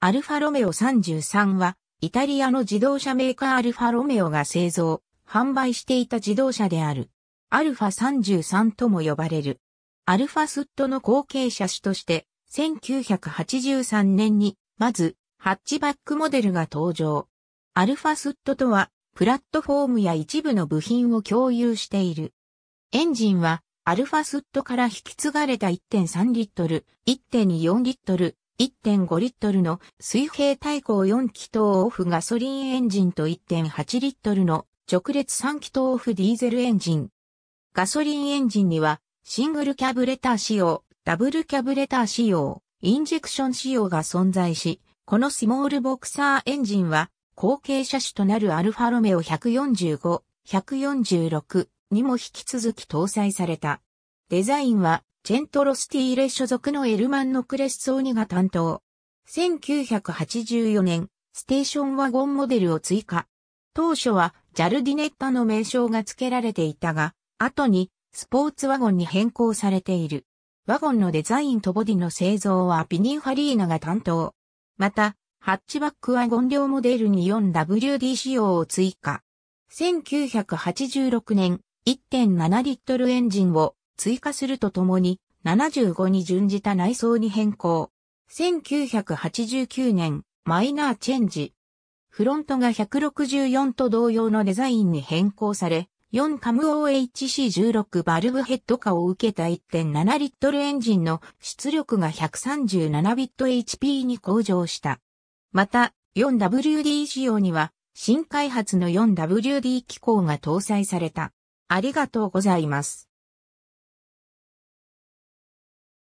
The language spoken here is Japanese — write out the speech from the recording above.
アルファロメオ33は、イタリアの自動車メーカーアルファロメオが製造、販売していた自動車である。アルファ33とも呼ばれる。アルファスットの後継車種として、1983年に、まず、ハッチバックモデルが登場。アルファスットとは、プラットフォームや一部の部品を共有している。エンジンは、アルファスットから引き継がれた1.3リットル、1.4リットル、1.5リットルの水平対向4気筒オフガソリンエンジンと1.8リットルの直列3気筒オフディーゼルエンジン。ガソリンエンジンにはシングルキャブレター仕様、ダブルキャブレター仕様、インジェクション仕様が存在し、このスモールボクサーエンジンは後継車種となるアルファロメオ145、146にも引き続き搭載された。デザインはチェントロスティーレ所属のエルマンのクレスソーニが担当。1984年、ステーションワゴンモデルを追加。当初はジャルディネッタの名称が付けられていたが、後にスポーツワゴンに変更されている。ワゴンのデザインとボディの製造はピニンファリーナが担当。また、ハッチバックワゴン量モデルに 4WD 仕様を追加。1986年、1.7リットルエンジンを追加するとともに、75に準じた内装に変更。1989年、マイナーチェンジ。フロントが164と同様のデザインに変更され、4カム OHC16 バルブヘッド化を受けた1.7リットルエンジンの出力が137ビット HP に向上した。また、4WD 仕様には、新開発の 4WD 機構が搭載された。ありがとうございます。